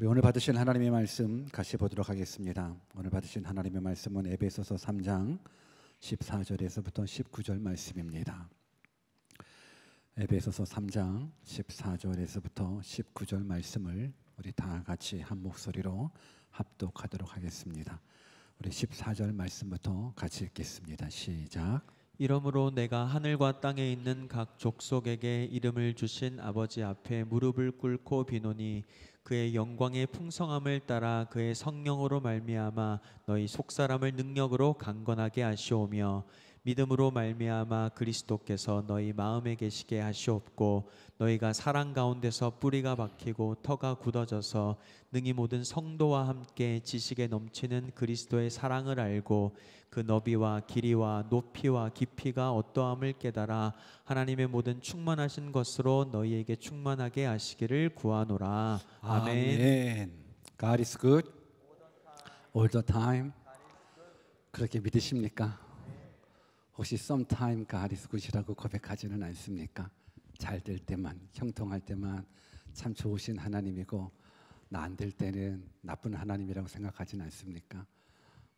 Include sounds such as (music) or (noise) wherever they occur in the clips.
우리 오늘 받으신 하나님의 말씀 같이 보도록 하겠습니다. 오늘 받으신 하나님의 말씀은 에베소서 3장 14절에서부터 19절 말씀입니다. 에베소서 3장 14절에서부터 19절 말씀을 우리 다 같이 한 목소리로 합독하도록 하겠습니다. 우리 14절 말씀부터 같이 읽겠습니다. 시작. 이러므로 내가 하늘과 땅에 있는 각 족속에게 이름을 주신 아버지 앞에 무릎을 꿇고 비노니 그의 영광의 풍성함을 따라 그의 성령으로 말미암아 너희 속사람을 능력으로 강건하게 하시오며 믿음으로 말미암아 그리스도께서 너희 마음에 계시게 하시옵고 너희가 사랑 가운데서 뿌리가 박히고 터가 굳어져서 능히 모든 성도와 함께 지식에 넘치는 그리스도의 사랑을 알고 그 너비와 길이와 높이와 깊이가 어떠함을 깨달아 하나님의 모든 충만하신 것으로 너희에게 충만하게 하시기를 구하노라 아멘. God is good all the time. 그렇게 믿으십니까? 혹시 sometime God is good이라고 고백하지는 않습니까? 잘 될 때만 형통할 때만 참 좋으신 하나님이고 나 안 될 때는 나쁜 하나님이라고 생각하지는 않습니까?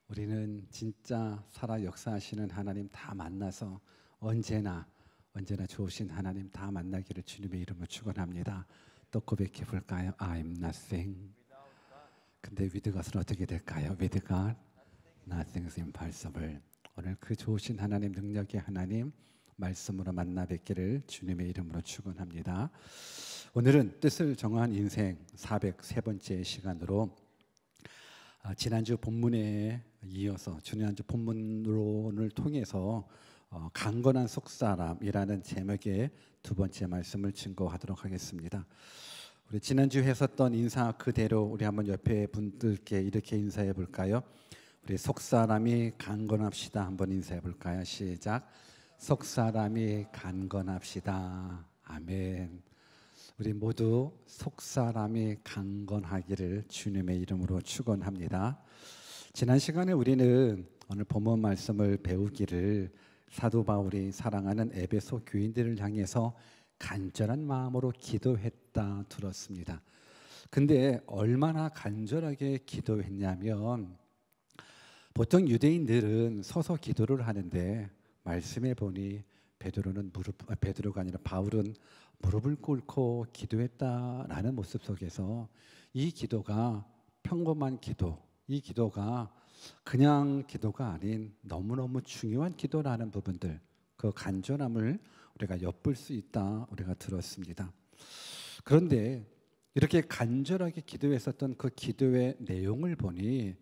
우리는 진짜 살아 역사하시는 하나님 다 만나서 언제나 언제나 좋으신 하나님 다 만나기를 주님의 이름으로 축원합니다. 또 고백해 볼까요? I'm nothing. 근데 with God은 어떻게 될까요? With God, nothing is impossible. 오늘 그 좋으신 하나님 능력의 하나님 말씀으로 만나 뵙기를 주님의 이름으로 축원합니다. 오늘은 뜻을 정한 인생 403번째 시간으로 아, 지난주 본문에 이어서 지난주 본문론을 통해서 어, 강건한 속사람이라는 제목의 두 번째 말씀을 증거하도록 하겠습니다. 우리 지난주 했었던 인사 그대로 우리 한번 옆에 분들께 이렇게 인사해 볼까요? 우리 속 사람이 강건합시다. 한번 인사해 볼까요? 시작. 속 사람이 강건합시다. 아멘. 우리 모두 속 사람이 강건하기를 주님의 이름으로 축원합니다. 지난 시간에 우리는 오늘 본문 말씀을 배우기를 사도 바울이 사랑하는 에베소 교인들을 향해서 간절한 마음으로 기도했다 들었습니다. 근데 얼마나 간절하게 기도했냐면 보통 유대인들은 서서 기도를 하는데 말씀해 보니 베드로는 무릎 아, 베드로가 아니라 바울은 무릎을 꿇고 기도했다라는 모습 속에서 이 기도가 평범한 기도, 이 기도가 그냥 기도가 아닌 너무너무 중요한 기도라는 부분들 그 간절함을 우리가 엿볼 수 있다 우리가 들었습니다. 그런데 이렇게 간절하게 기도했었던 그 기도의 내용을 보니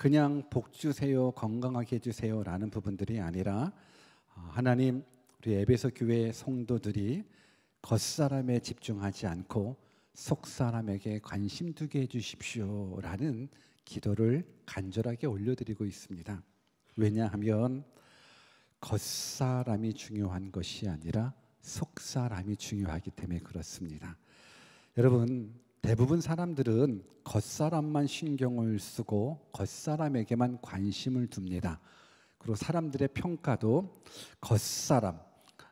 그냥 복 주세요, 건강하게 해주세요라는 부분들이 아니라 아, 하나님 우리 에베소 교회 성도들이 겉사람에 집중하지 않고 속사람에게 관심 두게 해주십시오라는 기도를 간절하게 올려드리고 있습니다. 왜냐하면 겉사람이 중요한 것이 아니라 속사람이 중요하기 때문에 그렇습니다. 여러분 대부분 사람들은 겉사람만 신경을 쓰고 겉사람에게만 관심을 둡니다. 그리고 사람들의 평가도 겉사람,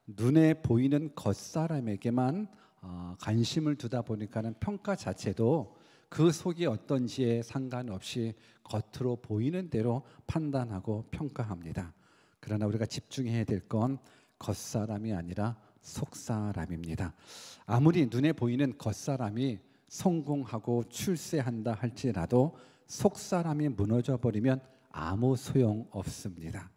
눈에 보이는 겉사람에게만 어, 관심을 두다 보니까는 평가 자체도 그 속이 어떤지에 상관없이 겉으로 보이는 대로 판단하고 평가합니다. 그러나 우리가 집중해야 될 건 겉사람이 아니라 속사람입니다. 아무리 눈에 보이는 겉사람이 성공하고 출세한다 할지라도 속사람이 무너져 버리면 아무 소용 없습니다.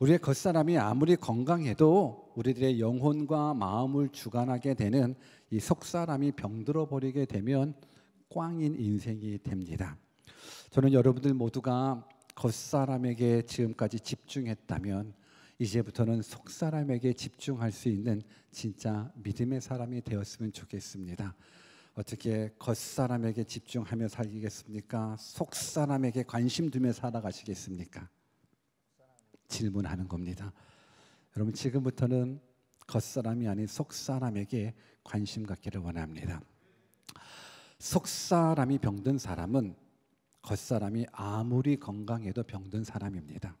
우리의 겉사람이 아무리 건강해도 우리들의 영혼과 마음을 주관하게 되는 이 속사람이 병들어 버리게 되면 꽝인 인생이 됩니다. 저는 여러분들 모두가 겉사람에게 지금까지 집중했다면 이제부터는 속사람에게 집중할 수 있는 진짜 믿음의 사람이 되었으면 좋겠습니다. 어떻게 겉사람에게 집중하며 살겠습니까? 속사람에게 관심 두며 살아가시겠습니까? 질문하는 겁니다. 여러분 지금부터는 겉사람이 아닌 속사람에게 관심 갖기를 원합니다. 속사람이 병든 사람은 겉사람이 아무리 건강해도 병든 사람입니다.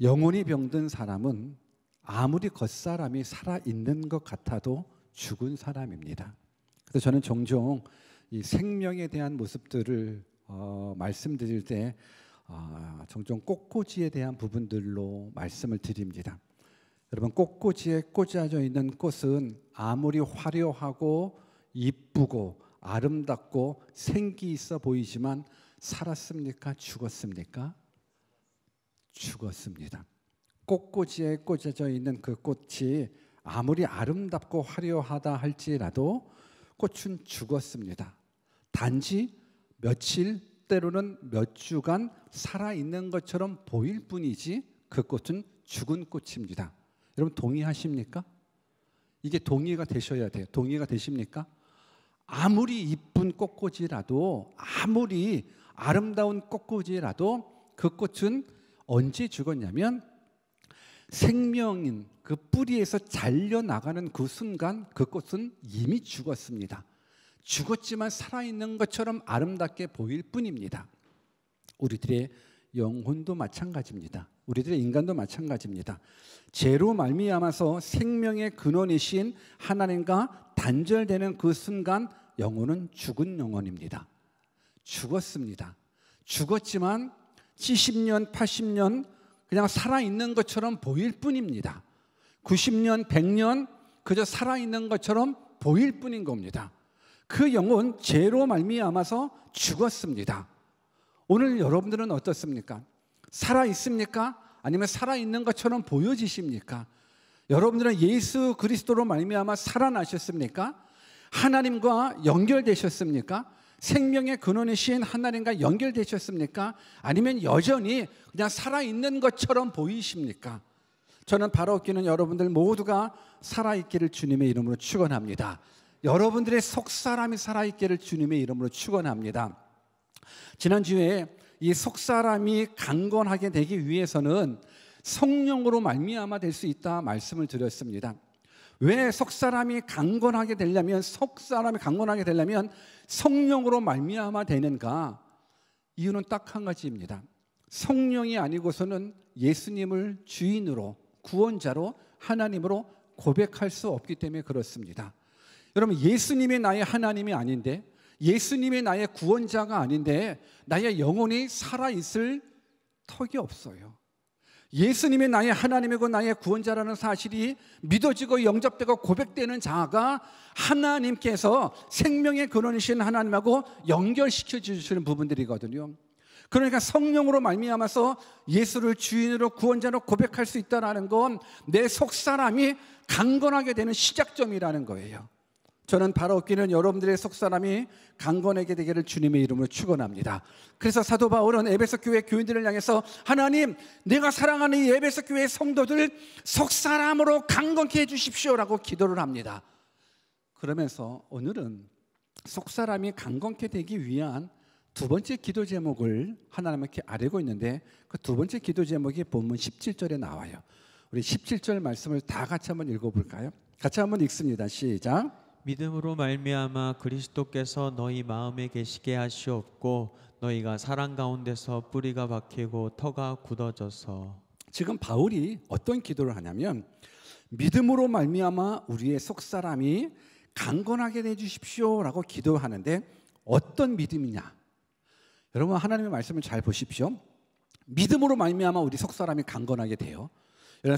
영혼이 병든 사람은 아무리 겉사람이 살아있는 것 같아도 죽은 사람입니다. 그래서 저는 종종 이 생명에 대한 모습들을 어, 말씀드릴 때 어, 종종 꽃꽂이에 대한 부분들로 말씀을 드립니다. 여러분 꽃꽂이에 꽂아져 있는 꽃은 아무리 화려하고 이쁘고 아름답고 생기 있어 보이지만 살았습니까? 죽었습니까? 죽었습니다. 꽃꽂이에 꽂아져 있는 그 꽃이 아무리 아름답고 화려하다 할지라도 꽃은 죽었습니다. 단지 며칠 때로는 몇 주간 살아 있는 것처럼 보일 뿐이지 그 꽃은 죽은 꽃입니다. 여러분 동의하십니까? 이게 동의가 되셔야 돼요. 동의가 되십니까? 아무리 이쁜 꽃꽂이라도 아무리 아름다운 꽃꽂이라도 그 꽃은 언제 죽었냐면 생명인 그 뿌리에서 잘려나가는 그 순간 그 꽃은 이미 죽었습니다. 죽었지만 살아있는 것처럼 아름답게 보일 뿐입니다. 우리들의 영혼도 마찬가지입니다. 우리들의 인간도 마찬가지입니다. 죄로 말미암아서 생명의 근원이신 하나님과 단절되는 그 순간 영혼은 죽은 영혼입니다. 죽었습니다. 죽었지만 70년, 80년 그냥 살아있는 것처럼 보일 뿐입니다. 90년, 100년 그저 살아있는 것처럼 보일 뿐인 겁니다. 그 영혼 죄로 말미암아서 죽었습니다. 오늘 여러분들은 어떻습니까? 살아 있습니까? 아니면 살아 있는 것처럼 보여지십니까? 여러분들은 예수 그리스도로 말미암아 살아나셨습니까? 하나님과 연결되셨습니까? 생명의 근원의 신 하나님과 연결되셨습니까? 아니면 여전히 그냥 살아있는 것처럼 보이십니까? 저는 바로 끼는 여러분들 모두가 살아있기를 주님의 이름으로 축원합니다. 여러분들의 속사람이 살아있기를 주님의 이름으로 축원합니다. 지난주에 이 속사람이 강건하게 되기 위해서는 성령으로 말미암아 될 수 있다 말씀을 드렸습니다. 왜 속사람이 강건하게 되려면 속사람이 강건하게 되려면 성령으로 말미암아 되는가? 이유는 딱 한 가지입니다. 성령이 아니고서는 예수님을 주인으로 구원자로 하나님으로 고백할 수 없기 때문에 그렇습니다. 여러분 예수님이 나의 하나님이 아닌데 예수님이 나의 구원자가 아닌데 나의 영혼이 살아 있을 턱이 없어요. 예수님이 나의 하나님이고 나의 구원자라는 사실이 믿어지고 영접되고 고백되는 자가 하나님께서 생명의 근원이신 하나님하고 연결시켜 주시는 부분들이거든요. 그러니까 성령으로 말미암아서 예수를 주인으로 구원자로 고백할 수 있다라는 건 내 속 사람이 강건하게 되는 시작점이라는 거예요. 저는 바로 끼는 여러분들의 속사람이 강건하게 되기를 주님의 이름으로 축원합니다. 그래서 사도 바울은 에베소 교회 교인들을 향해서 하나님 내가 사랑하는 이 에베소 교회 성도들 속사람으로 강건케 해 주십시오라고 기도를 합니다. 그러면서 오늘은 속사람이 강건케 되기 위한 두 번째 기도 제목을 하나님께 아뢰고 있는데 그 두 번째 기도 제목이 본문 17절에 나와요. 우리 17절 말씀을 다 같이 한번 읽어 볼까요? 같이 한번 읽습니다. 시작. 믿음으로 말미암아 그리스도께서 너희 마음에 계시게 하시옵고 너희가 사랑 가운데서 뿌리가 박히고 터가 굳어져서 지금 바울이 어떤 기도를 하냐면 믿음으로 말미암아 우리의 속사람이 강건하게 내 주십시오라고 기도하는데 어떤 믿음이냐? 여러분 하나님의 말씀을 잘 보십시오. 믿음으로 말미암아 우리 속사람이 강건하게 돼요.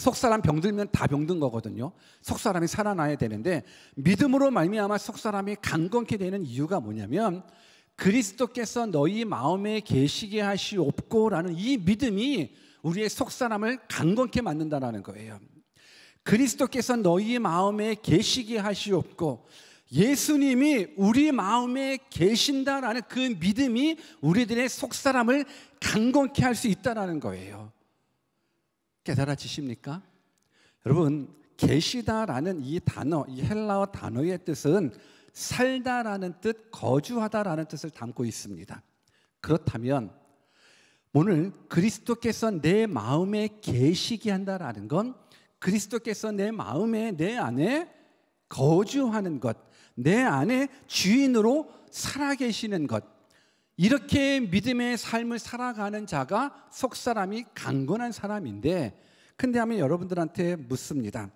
속사람 병들면 다 병든 거거든요. 속사람이 살아나야 되는데 믿음으로 말미암아 속사람이 강건케 되는 이유가 뭐냐면 그리스도께서 너희 마음에 계시게 하시옵고라는 이 믿음이 우리의 속사람을 강건케 만든다라는 거예요. 그리스도께서 너희 마음에 계시게 하시옵고 예수님이 우리 마음에 계신다라는 그 믿음이 우리들의 속사람을 강건케 할 수 있다라는 거예요. 깨달아지십니까? 여러분 계시다라는 이 단어, 이 헬라어 단어의 뜻은 살다라는 뜻, 거주하다라는 뜻을 담고 있습니다. 그렇다면 오늘 그리스도께서 내 마음에 계시게 한다라는 건 그리스도께서 내 마음에 내 안에 거주하는 것, 내 안에 주인으로 살아계시는 것, 이렇게 믿음의 삶을 살아가는 자가 속 사람이 강건한 사람인데, 근데 하면 여러분들한테 묻습니다.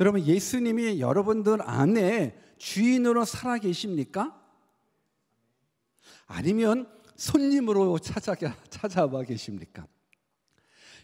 여러분, 예수님이 여러분들 안에 주인으로 살아 계십니까? 아니면 손님으로 찾아, 찾아와 계십니까?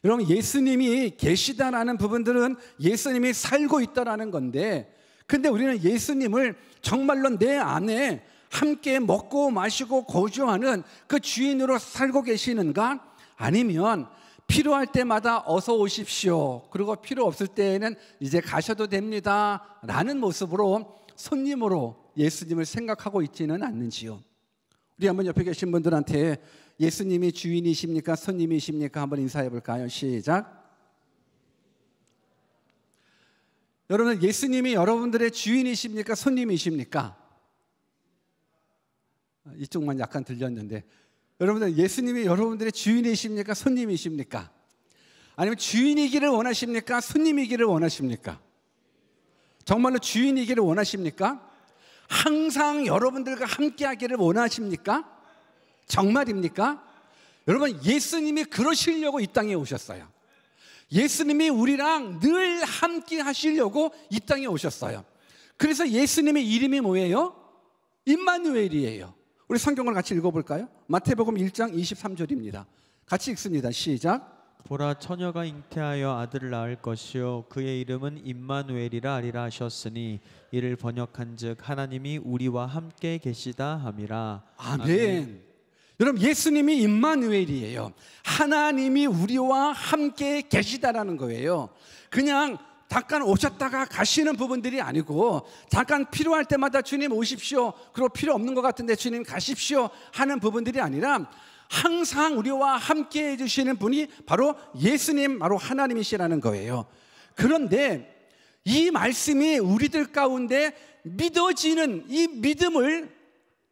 여러분, 예수님이 계시다라는 부분들은 예수님이 살고 있다라는 건데, 근데 우리는 예수님을 정말로 내 안에 함께 먹고 마시고 거주하는 그 주인으로 살고 계시는가? 아니면 필요할 때마다 어서 오십시오. 그리고 필요 없을 때에는 이제 가셔도 됩니다. 라는 모습으로 손님으로 예수님을 생각하고 있지는 않는지요. 우리 한번 옆에 계신 분들한테 예수님이 주인이십니까? 손님이십니까? 한번 인사해 볼까요? 시작. 여러분, 예수님이 여러분들의 주인이십니까? 손님이십니까? 아, 이쪽만 약간 들렸는데 여러분들 예수님이 여러분들의 주인이십니까? 손님이십니까? 아니면 주인이기를 원하십니까? 손님이기를 원하십니까? 정말로 주인이기를 원하십니까? 항상 여러분들과 함께 하기를 원하십니까? 정말입니까? 여러분, 예수님이 그러시려고 이 땅에 오셨어요. 예수님이 우리랑 늘 함께 하시려고 이 땅에 오셨어요. 그래서 예수님의 이름이 뭐예요? 임마누엘이에요. 우리 성경을 같이 읽어볼까요? 마태복음 1장 23절입니다. 같이 읽습니다. 시작. 보라 처녀가 잉태하여 아들을 낳을 것이요 그의 이름은 임마누엘이라 하리라 하셨으니 이를 번역한즉 하나님이 우리와 함께 계시다 함이라 아멘. 아멘. 여러분 예수님이 임마누엘이에요. 하나님이 우리와 함께 계시다라는 거예요. 그냥 잠깐 오셨다가 가시는 부분들이 아니고 잠깐 필요할 때마다 주님 오십시오. 그리고 필요 없는 것 같은데 주님 가십시오 하는 부분들이 아니라 항상 우리와 함께 해주시는 분이 바로 예수님, 바로 하나님이시라는 거예요. 그런데 이 말씀이 우리들 가운데 믿어지는 이 믿음을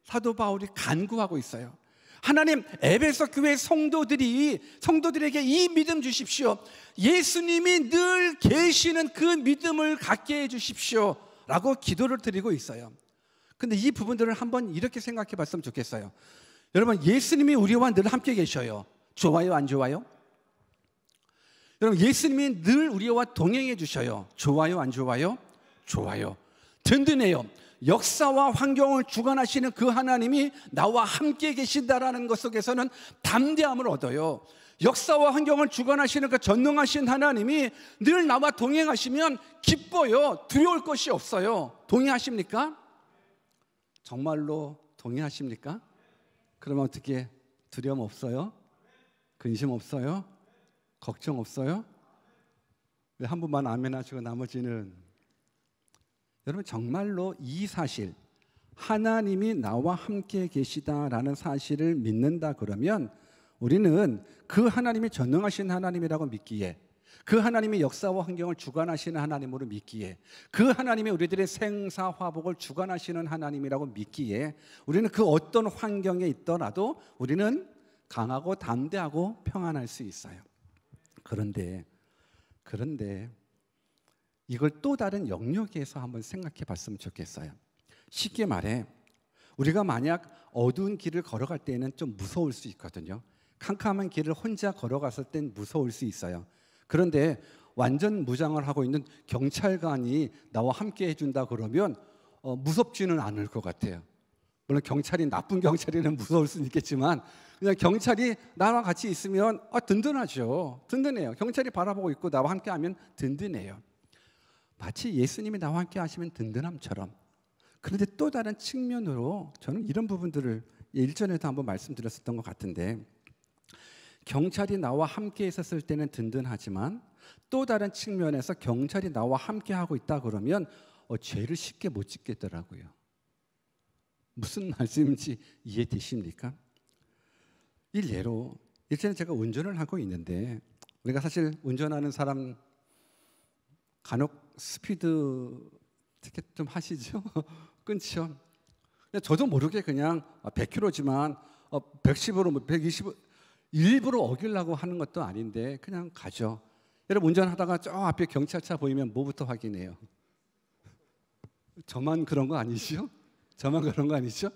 사도 바울이 간구하고 있어요. 하나님 에베소 교회 성도들이 성도들에게 이 믿음 주십시오. 예수님이 늘 계시는 그 믿음을 갖게 해 주십시오라고 기도를 드리고 있어요. 근데 이 부분들을 한번 이렇게 생각해 봤으면 좋겠어요. 여러분 예수님이 우리와 늘 함께 계셔요. 좋아요 안 좋아요? 여러분 예수님이 늘 우리와 동행해 주셔요. 좋아요 안 좋아요? 좋아요. 든든해요. 역사와 환경을 주관하시는 그 하나님이 나와 함께 계신다라는 것 속에서는 담대함을 얻어요. 역사와 환경을 주관하시는 그 전능하신 하나님이 늘 나와 동행하시면 기뻐요. 두려울 것이 없어요. 동의하십니까? 정말로 동의하십니까? 그러면 어떻게 두려움 없어요? 근심 없어요? 걱정 없어요? 네, 한 분만 아멘 하시고 나머지는 여러분 정말로 이 사실 하나님이 나와 함께 계시다라는 사실을 믿는다 그러면 우리는 그 하나님이 전능하신 하나님이라고 믿기에 그 하나님이 역사와 환경을 주관하시는 하나님으로 믿기에 그 하나님이 우리들의 생사 화복을 주관하시는 하나님이라고 믿기에 우리는 그 어떤 환경에 있더라도 우리는 강하고 담대하고 평안할 수 있어요. 그런데 그런데 이걸 또 다른 영역에서 한번 생각해 봤으면 좋겠어요. 쉽게 말해 우리가 만약 어두운 길을 걸어갈 때에는 좀 무서울 수 있거든요. 캄캄한 길을 혼자 걸어갔을 땐 무서울 수 있어요. 그런데 완전 무장을 하고 있는 경찰관이 나와 함께 해준다 그러면 어, 무섭지는 않을 것 같아요. 물론 경찰이 나쁜 경찰이면 무서울 수는 있겠지만 그냥 경찰이 나와 같이 있으면 아, 든든하죠. 든든해요. 경찰이 바라보고 있고 나와 함께하면 든든해요. 마치 예수님이 나와 함께 하시면 든든함처럼 그런데 또 다른 측면으로 저는 이런 부분들을 일전에도 한번 말씀드렸었던 것 같은데 경찰이 나와 함께 있었을 때는 든든하지만 또 다른 측면에서 경찰이 나와 함께 하고 있다 그러면 어, 죄를 쉽게 못 짓겠더라고요. 무슨 (laughs) 말씀인지 이해되십니까? 일례로 일전에 제가 운전을 하고 있는데 우리가 사실 운전하는 사람 간혹 스피드 티켓 좀 하시죠? (laughs) 끊죠. 저도 모르게 그냥 100km지만 110으로 120 일부러 어길라고 하는 것도 아닌데 그냥 가죠. 여러분 운전하다가 저 앞에 경찰차 보이면 뭐부터 확인해요? 저만 그런 거 아니죠? 저만 그런 거 아니죠?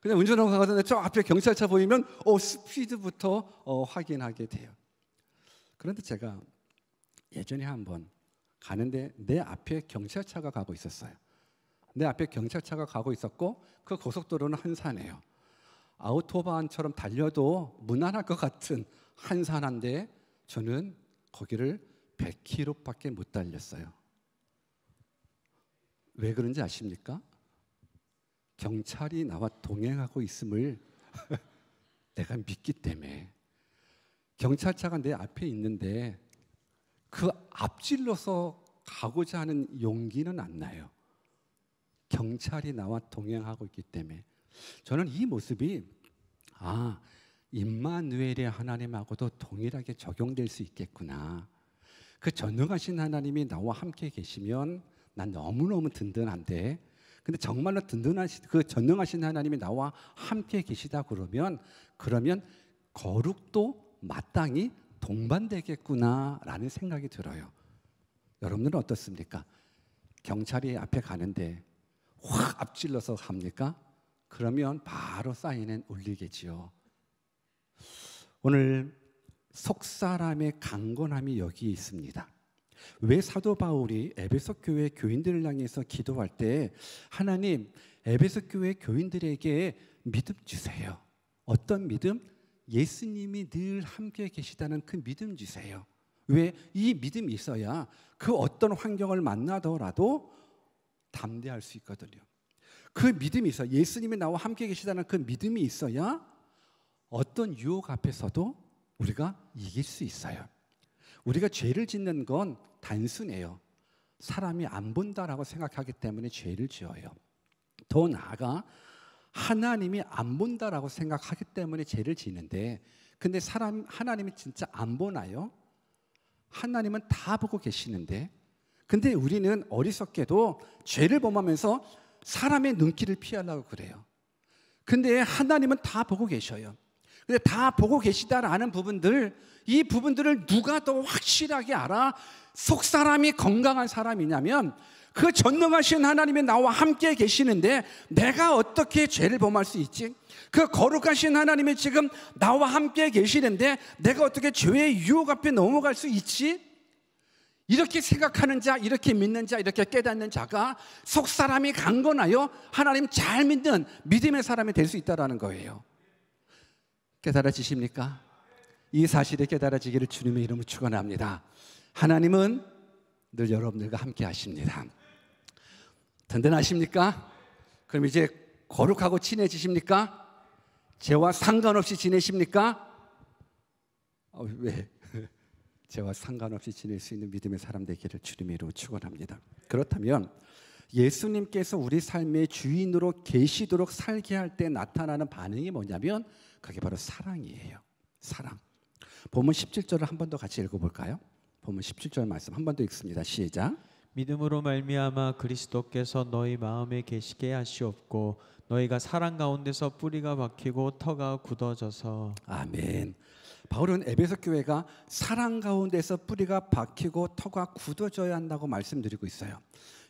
그냥 운전하고 가거든요저 앞에 경찰차 보이면 어 스피드부터 어, 확인하게 돼요. 그런데 제가 예전에 한번 가는데 내 앞에 경찰차가 가고 있었어요. 내 앞에 경찰차가 가고 있었고 그 고속도로는 한산해요. 아우토바처럼 달려도 무난할 것 같은 한산한데 저는 거기를 100km밖에 못 달렸어요. 왜 그런지 아십니까? 경찰이 나와 동행하고 있음을 (laughs) 내가 믿기 때문에 경찰차가 내 앞에 있는데 그 앞질러서 가고자 하는 용기는 안 나요. 경찰이 나와 동행하고 있기 때문에 저는 이 모습이 아 임마누엘의 하나님하고도 동일하게 적용될 수 있겠구나. 그 전능하신 하나님이 나와 함께 계시면 난 너무너무 든든한데 근데 정말로 든든하신 그 전능하신 하나님이 나와 함께 계시다 그러면 그러면 거룩도 마땅히 동반되겠구나라는 생각이 들어요. 여러분들은 어떻습니까? 경찰이 앞에 가는데 확 앞질러서 갑니까? 그러면 바로 사인은 울리겠지요. 오늘 속사람의 강건함이 여기 있습니다. 왜 사도 바울이 에베소 교회 교인들을 향해서 기도할 때 하나님 에베소 교회 교인들에게 믿음 주세요. 어떤 믿음? 예수님이 늘 함께 계시다는 그 믿음 주세요. 왜? 이 믿음이 있어야 그 어떤 환경을 만나더라도 담대할 수 있거든요. 그 믿음이 있어 예수님이 나와 함께 계시다는 그 믿음이 있어야 어떤 유혹 앞에서도 우리가 이길 수 있어요. 우리가 죄를 짓는 건 단순해요. 사람이 안 본다라고 생각하기 때문에 죄를 지어요. 더 나아가 하나님이 안 본다라고 생각하기 때문에 죄를 지는데 근데 사람 하나님이 진짜 안 보나요? 하나님은 다 보고 계시는데 근데 우리는 어리석게도 죄를 범하면서 사람의 눈길을 피하려고 그래요. 근데 하나님은 다 보고 계셔요. 근데 다 보고 계시다라는 부분들 이 부분들을 누가 더 확실하게 알아? 속 사람이 건강한 사람이냐면 그 전능하신 하나님이 나와 함께 계시는데 내가 어떻게 죄를 범할 수 있지? 그 거룩하신 하나님이 지금 나와 함께 계시는데 내가 어떻게 죄의 유혹 앞에 넘어갈 수 있지? 이렇게 생각하는 자, 이렇게 믿는 자, 이렇게 깨닫는 자가 속 사람이 강건하여 하나님 잘 믿는 믿음의 사람이 될 수 있다라는 거예요. 깨달아지십니까? 이사실에 깨달아지기를 주님의 이름으로 축원합니다. 하나님은 늘 여러분들과 함께 하십니다. 든든하십니까? 그럼 이제 거룩하고 친해지십니까? 죄와 상관없이 지내십니까? 어, 왜? (laughs) 죄와 상관없이 지낼 수 있는 믿음의 사람 되기를 주님으로 축원합니다. 그렇다면 예수님께서 우리 삶의 주인으로 계시도록 살게 할 때 나타나는 반응이 뭐냐면 그게 바로 사랑이에요. 사랑. 본문 17절을 한 번 더 같이 읽어 볼까요? 보면 17절 말씀 한 번 더 읽습니다. 시작. 믿음으로 말미암아 그리스도께서 너희 마음에 계시게 하시옵고 너희가 사랑 가운데서 뿌리가 박히고 터가 굳어져서 아멘. 바울은 에베소 교회가 사랑 가운데서 뿌리가 박히고 터가 굳어져야 한다고 말씀드리고 있어요.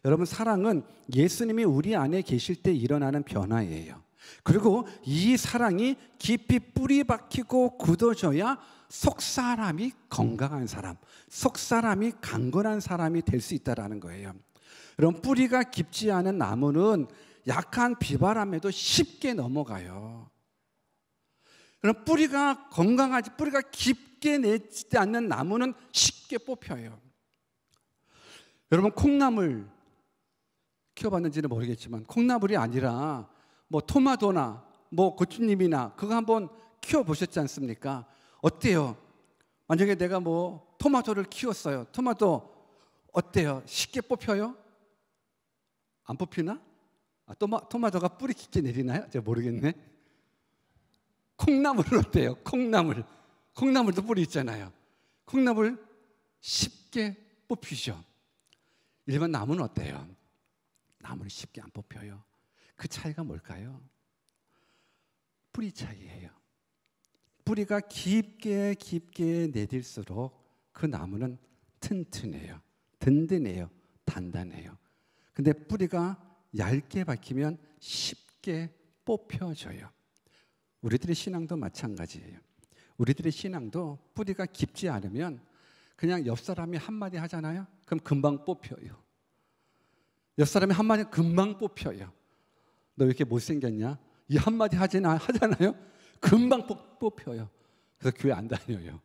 여러분 사랑은 예수님이 우리 안에 계실 때 일어나는 변화예요. 그리고 이 사랑이 깊이 뿌리 박히고 굳어져야 속 사람이 건강한 사람, 속 사람이 강건한 사람이 될 수 있다라는 거예요. 그럼 뿌리가 깊지 않은 나무는 약한 비바람에도 쉽게 넘어가요. 그럼 뿌리가 건강하지, 뿌리가 깊게 내지 않는 나무는 쉽게 뽑혀요. 여러분 콩나물 키워봤는지는 모르겠지만 콩나물이 아니라 뭐토마도나뭐고추님이나 그거 한번 키워 보셨지 않습니까? 어때요? 만약에 내가 뭐 토마토를 키웠어요. 토마토 어때요? 쉽게 뽑혀요? 안 뽑히나? 아, 토마, 토마토가 뿌리 깊게 내리나요? 제가 모르겠네. 콩나물은 어때요? 콩나물. 콩나물도 뿌리 있잖아요. 콩나물 쉽게 뽑히죠. 일반 나무는 어때요? 나무는 쉽게 안 뽑혀요. 그 차이가 뭘까요? 뿌리 차이예요. 뿌리가 깊게 깊게 내딜수록 그 나무는 튼튼해요. 든든해요. 단단해요. 근데 뿌리가 얇게 박히면 쉽게 뽑혀져요. 우리들의 신앙도 마찬가지예요. 우리들의 신앙도 뿌리가 깊지 않으면 그냥 옆 사람이 한마디 하잖아요. 그럼 금방 뽑혀요. 옆 사람이 한마디 금방 뽑혀요. 너왜 이렇게 못생겼냐? 이 한마디 하잖아, 하잖아요? 금방 뽑혀요. 그래서 교회 안 다녀요.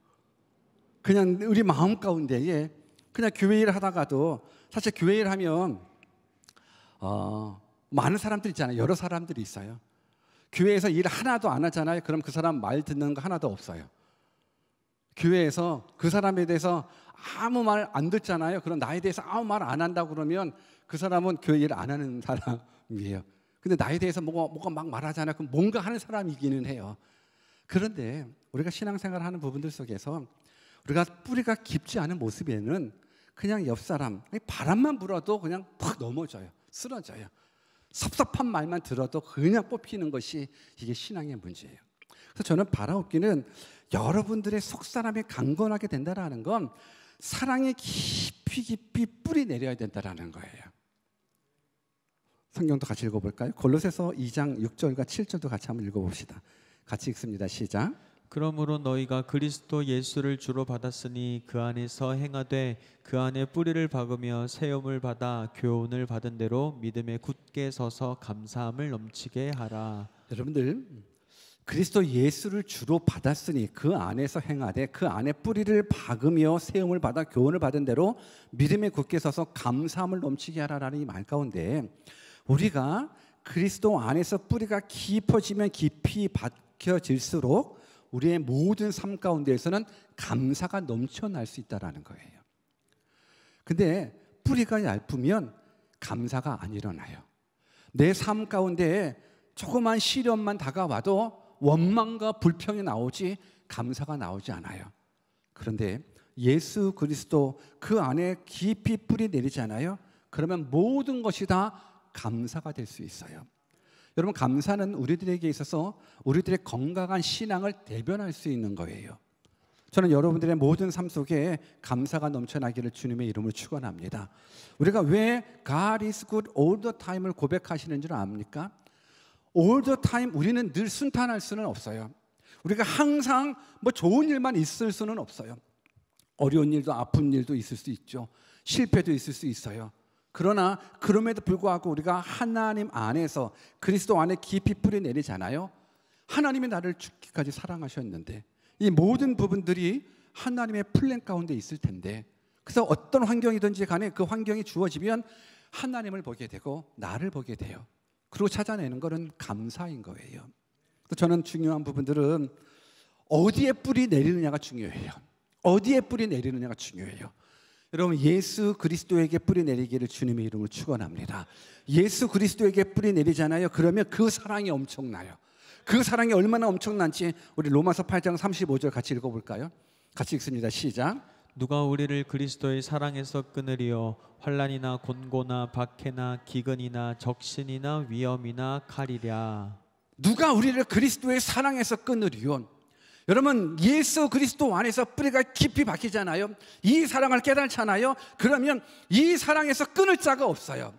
그냥 우리 마음 가운데에 그냥 교회 일 하다가도 사실 교회 일 하면 어, 많은 사람들 있잖아요. 여러 사람들이 있어요. 교회에서 일 하나도 안 하잖아요. 그럼 그 사람 말 듣는 거 하나도 없어요. 교회에서 그 사람에 대해서 아무 말 안 듣잖아요. 그럼 나에 대해서 아무 말 안 한다 고 그러면 그 사람은 교회 일 안 하는 사람이에요. 근데 나에 대해서 뭐가, 뭐가 막말하잖아 그럼 뭔가 하는 사람이기는 해요. 그런데 우리가 신앙생활 하는 부분들 속에서 우리가 뿌리가 깊지 않은 모습에는 그냥 옆 사람, 바람만 불어도 그냥 팍 넘어져요. 쓰러져요. 섭섭한 말만 들어도 그냥 뽑히는 것이 이게 신앙의 문제예요. 그래서 저는 바라옵기는 여러분들의 속사람이 강건하게 된다라는 건 사랑이 깊이 깊이 뿌리 내려야 된다라는 거예요. 성경도 같이 읽어볼까요? 골로새서 2장 6절과 7절도 같이 한번 읽어봅시다. 같이 읽습니다. 시작. 그러므로 너희가 그리스도 예수를 주로 받았으니 그 안에서 행하되 그 안에 뿌리를 박으며 세움을 받아 교훈을 받은 대로 믿음에 굳게 서서 감사함을 넘치게 하라. 여러분들 그리스도 예수를 주로 받았으니 그 안에서 행하되 그 안에 뿌리를 박으며 세움을 받아 교훈을 받은 대로 믿음에 굳게 서서 감사함을 넘치게 하라라는 이말 가운데 우리가 그리스도 안에서 뿌리가 깊어지면 깊이 박혀질수록 우리의 모든 삶 가운데에서는 감사가 넘쳐날 수 있다라는 거예요. 근데 뿌리가 얇으면 감사가 안 일어나요. 내 삶 가운데에 조그만 시련만 다가와도 원망과 불평이 나오지 감사가 나오지 않아요. 그런데 예수 그리스도 그 안에 깊이 뿌리 내리잖아요. 그러면 모든 것이 다 감사가 될 수 있어요. 여러분 감사는 우리들에게 있어서 우리들의 건강한 신앙을 대변할 수 있는 거예요. 저는 여러분들의 모든 삶 속에 감사가 넘쳐나기를 주님의 이름으로 축원합니다. 우리가 왜 God is good all the time을 고백하시는 줄 압니까? all the time 우리는 늘 순탄할 수는 없어요. 우리가 항상 뭐 좋은 일만 있을 수는 없어요. 어려운 일도 아픈 일도 있을 수 있죠. 실패도 있을 수 있어요. 그러나 그럼에도 불구하고 우리가 하나님 안에서 그리스도 안에 깊이 뿌리 내리잖아요. 하나님이 나를 죽기까지 사랑하셨는데 이 모든 부분들이 하나님의 플랜 가운데 있을 텐데 그래서 어떤 환경이든지 간에 그 환경이 주어지면 하나님을 보게 되고 나를 보게 돼요. 그리고 찾아내는 것은 감사인 거예요. 또 저는 중요한 부분들은 어디에 뿌리 내리느냐가 중요해요. 어디에 뿌리 내리느냐가 중요해요. 여러분 예수 그리스도에게 뿌리 내리기를 주님의 이름으로 축원합니다. 예수 그리스도에게 뿌리 내리잖아요. 그러면 그 사랑이 엄청나요. 그 사랑이 얼마나 엄청난지 우리 로마서 8장 35절 같이 읽어볼까요? 같이 읽습니다. 시작. 누가 우리를 그리스도의 사랑에서 끊으리요 환란이나 곤고나 박해나 기근이나 적신이나 위험이나 칼이랴 누가 우리를 그리스도의 사랑에서 끊으리요 여러분 예수 그리스도 안에서 뿌리가 깊이 박히잖아요. 이 사랑을 깨달잖아요. 그러면 이 사랑에서 끊을 자가 없어요.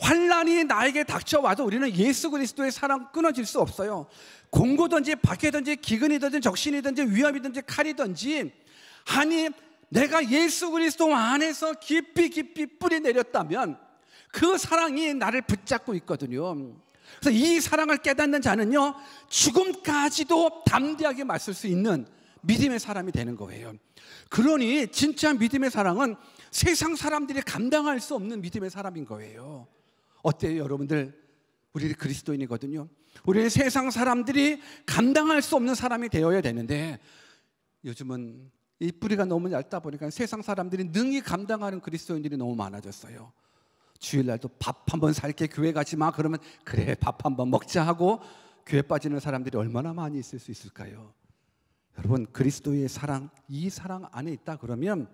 환란이 나에게 닥쳐와도 우리는 예수 그리스도의 사랑 끊어질 수 없어요. 공고든지 박해든지 기근이든지 적신이든지 위험이든지 칼이든지 아니 내가 예수 그리스도 안에서 깊이 깊이 뿌리 내렸다면 그 사랑이 나를 붙잡고 있거든요. 그래서 이 사랑을 깨닫는 자는요, 죽음까지도 담대하게 맞설 수 있는 믿음의 사람이 되는 거예요. 그러니 진짜 믿음의 사랑은 세상 사람들이 감당할 수 없는 믿음의 사람인 거예요. 어때요, 여러분들? 우리 그리스도인이거든요. 우리 세상 사람들이 감당할 수 없는 사람이 되어야 되는데 요즘은 이 뿌리가 너무 얇다 보니까 세상 사람들이 능히 감당하는 그리스도인들이 너무 많아졌어요. 주일날도 밥 한 번 살게 교회 가지 마 그러면 그래 밥 한 번 먹자 하고 교회 빠지는 사람들이 얼마나 많이 있을 수 있을까요? 여러분 그리스도의 사랑 이 사랑 안에 있다 그러면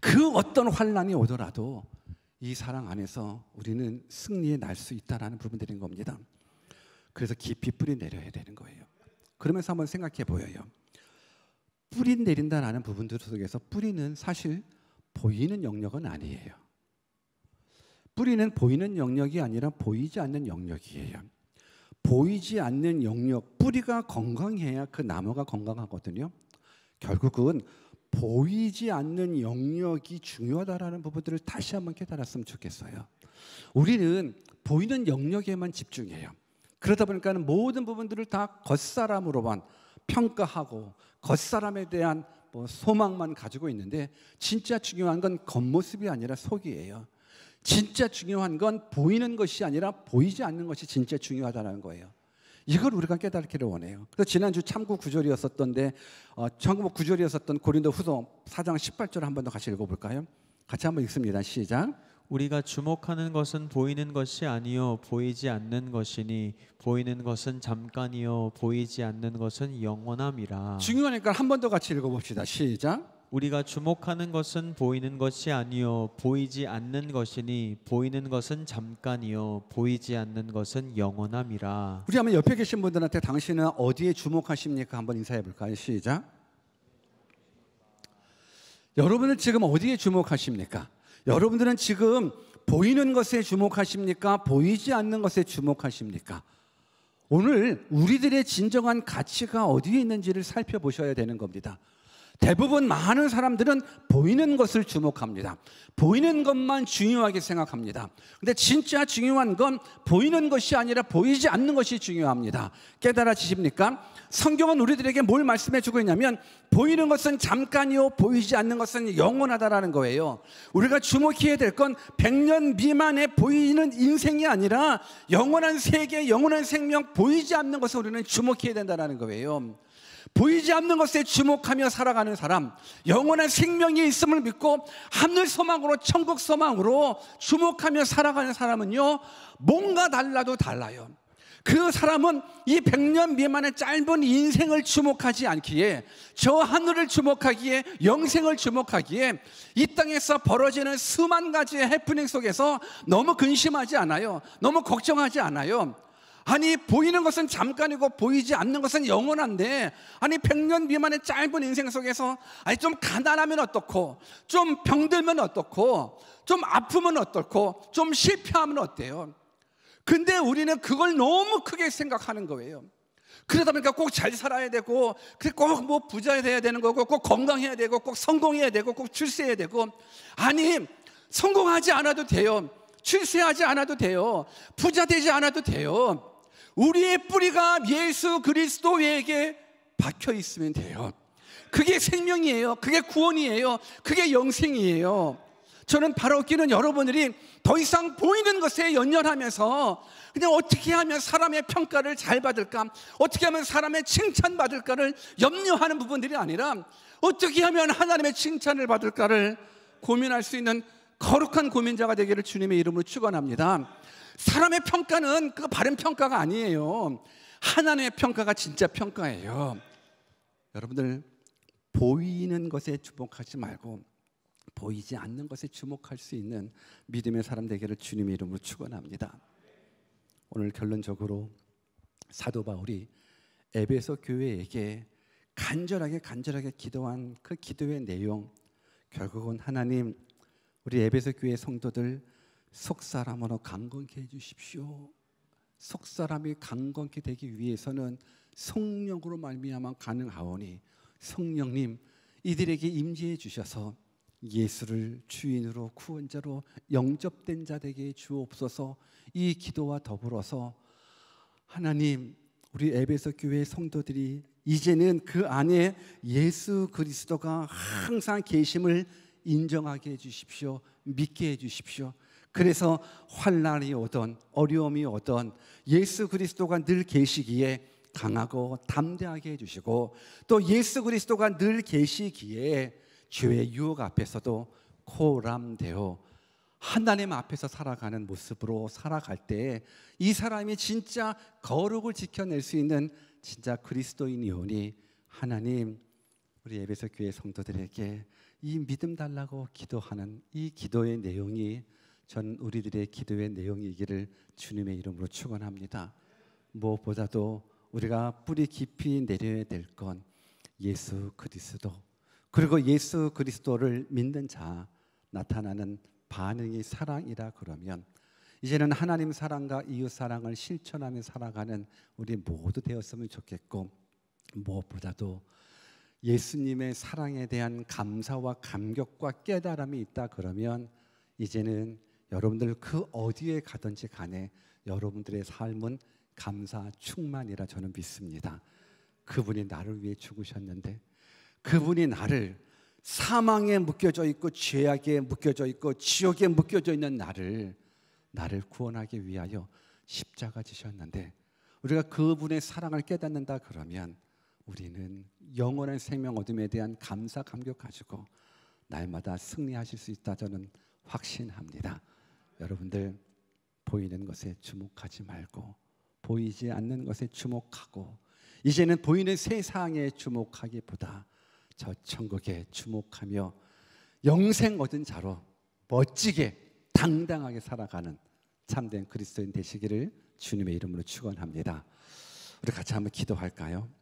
그 어떤 환란이 오더라도 이 사랑 안에서 우리는 승리에 날 수 있다라는 부분들인 겁니다. 그래서 깊이 뿌리 내려야 되는 거예요. 그러면서 한번 생각해 보여요. 뿌리 내린다라는 부분들 속에서 뿌리는 사실 보이는 영역은 아니에요. 뿌리는 보이는 영역이 아니라 보이지 않는 영역이에요. 보이지 않는 영역, 뿌리가 건강해야 그 나무가 건강하거든요. 결국은 보이지 않는 영역이 중요하다라는 부분들을 다시 한번 깨달았으면 좋겠어요. 우리는 보이는 영역에만 집중해요. 그러다 보니까 모든 부분들을 다 겉사람으로만 평가하고 겉사람에 대한 뭐 소망만 가지고 있는데 진짜 중요한 건 겉모습이 아니라 속이에요. 진짜 중요한 건 보이는 것이 아니라 보이지 않는 것이 진짜 중요하다는 거예요. 이걸 우리가 깨닫기를 원해요. 그래서 지난주 참고 구절이었었던데 어, 참고 구절이었었던 고린도 후서 4장 18절 한번 더 같이 읽어볼까요? 같이 한번 읽습니다. 시작. 우리가 주목하는 것은 보이는 것이 아니요 보이지 않는 것이니 보이는 것은 잠깐이요 보이지 않는 것은 영원함이라. 중요하니까 한 번 더 같이 읽어봅시다. 시작. 우리가 주목하는 것은 보이는 것이 아니요 보이지 않는 것이니 보이는 것은 잠깐이요 보이지 않는 것은 영원함이라. 우리 한번 옆에 계신 분들한테 당신은 어디에 주목하십니까? 한번 인사해 볼까요? 시작. 여러분은 지금 어디에 주목하십니까? 여러분들은 지금 보이는 것에 주목하십니까? 보이지 않는 것에 주목하십니까? 오늘 우리들의 진정한 가치가 어디에 있는지를 살펴보셔야 되는 겁니다. 대부분 많은 사람들은 보이는 것을 주목합니다. 보이는 것만 중요하게 생각합니다. 근데 진짜 중요한 건 보이는 것이 아니라 보이지 않는 것이 중요합니다. 깨달아지십니까? 성경은 우리들에게 뭘 말씀해 주고 있냐면 보이는 것은 잠깐이요 보이지 않는 것은 영원하다라는 거예요. 우리가 주목해야 될 건 100년 미만의 보이는 인생이 아니라 영원한 세계, 영원한 생명 보이지 않는 것을 우리는 주목해야 된다라는 거예요. 보이지 않는 것에 주목하며 살아가는 사람, 영원한 생명이 있음을 믿고 하늘 소망으로 천국 소망으로 주목하며 살아가는 사람은요, 뭔가 달라도 달라요. 그 사람은 이 100년 미만의 짧은 인생을 주목하지 않기에 저 하늘을 주목하기에 영생을 주목하기에 이 땅에서 벌어지는 수만 가지의 해프닝 속에서 너무 근심하지 않아요. 너무 걱정하지 않아요. 아니 보이는 것은 잠깐이고 보이지 않는 것은 영원한데 아니 100년 미만의 짧은 인생 속에서 아니 좀 가난하면 어떻고 좀 병들면 어떻고 좀 아프면 어떻고 좀 실패하면 어때요? 근데 우리는 그걸 너무 크게 생각하는 거예요. 그러다 보니까 꼭 잘 살아야 되고 꼭 뭐 부자 돼야 되는 거고 꼭 건강해야 되고 꼭 성공해야 되고 꼭 출세해야 되고 아니 성공하지 않아도 돼요. 출세하지 않아도 돼요. 부자 되지 않아도 돼요. 우리의 뿌리가 예수 그리스도에게 박혀 있으면 돼요. 그게 생명이에요. 그게 구원이에요. 그게 영생이에요. 저는 바로 끼는 여러분들이 더 이상 보이는 것에 연연하면서 그냥 어떻게 하면 사람의 평가를 잘 받을까? 어떻게 하면 사람의 칭찬받을까를 염려하는 부분들이 아니라 어떻게 하면 하나님의 칭찬을 받을까를 고민할 수 있는 거룩한 고민자가 되기를 주님의 이름으로 축원합니다. 사람의 평가는 그 바른 평가가 아니에요. 하나님의 평가가 진짜 평가예요. 여러분들 보이는 것에 주목하지 말고 보이지 않는 것에 주목할 수 있는 믿음의 사람 되기를 주님의 이름으로 축원합니다. 오늘 결론적으로 사도 바울이 에베소 교회에게 간절하게 간절하게 기도한 그 기도의 내용 결국은 하나님 우리 에베소 교회 성도들 속사람으로 강건케 해 주십시오. 속사람이 강건케 되기 위해서는 성령으로 말미암아 가능하오니 성령님 이들에게 임재해 주셔서 예수를 주인으로 구원자로 영접된 자 되게 주옵소서. 이 기도와 더불어서 하나님 우리 에베소 교회 성도들이 이제는 그 안에 예수 그리스도가 항상 계심을 인정하게 해 주십시오. 믿게 해 주십시오. 그래서 환난이 오던 어려움이 오던 예수 그리스도가 늘 계시기에 강하고 담대하게 해 주시고 또 예수 그리스도가 늘 계시기에 죄의 유혹 앞에서도 코람되어 하나님 앞에서 살아가는 모습으로 살아갈 때 이 사람이 진짜 거룩을 지켜낼 수 있는 진짜 그리스도인이오니 하나님 우리 에베소 교회 성도들에게 이 믿음 달라고 기도하는 이 기도의 내용이 전 우리들의 기도의 내용이기를 주님의 이름으로 축원합니다. 무엇보다도 우리가 뿌리 깊이 내려야 될 건 예수 그리스도 그리고 예수 그리스도를 믿는 자 나타나는 반응이 사랑이라 그러면 이제는 하나님 사랑과 이웃 사랑을 실천하며 살아가는 우리 모두 되었으면 좋겠고 무엇보다도 예수님의 사랑에 대한 감사와 감격과 깨달음이 있다 그러면 이제는 여러분들 그 어디에 가든지 간에 여러분들의 삶은 감사 충만이라 저는 믿습니다. 그분이 나를 위해 죽으셨는데 그분이 나를 사망에 묶여져 있고 죄악에 묶여져 있고 지옥에 묶여져 있는 나를 나를 구원하기 위하여 십자가 지셨는데 우리가 그분의 사랑을 깨닫는다 그러면 우리는 영원한 생명 얻음에 대한 감사 감격 가지고 날마다 승리하실 수 있다 저는 확신합니다. 여러분들 보이는 것에 주목하지 말고 보이지 않는 것에 주목하고 이제는 보이는 세상에 주목하기보다 저 천국에 주목하며 영생 얻은 자로 멋지게 당당하게 살아가는 참된 그리스도인 되시기를 주님의 이름으로 축원합니다. 우리 같이 한번 기도할까요?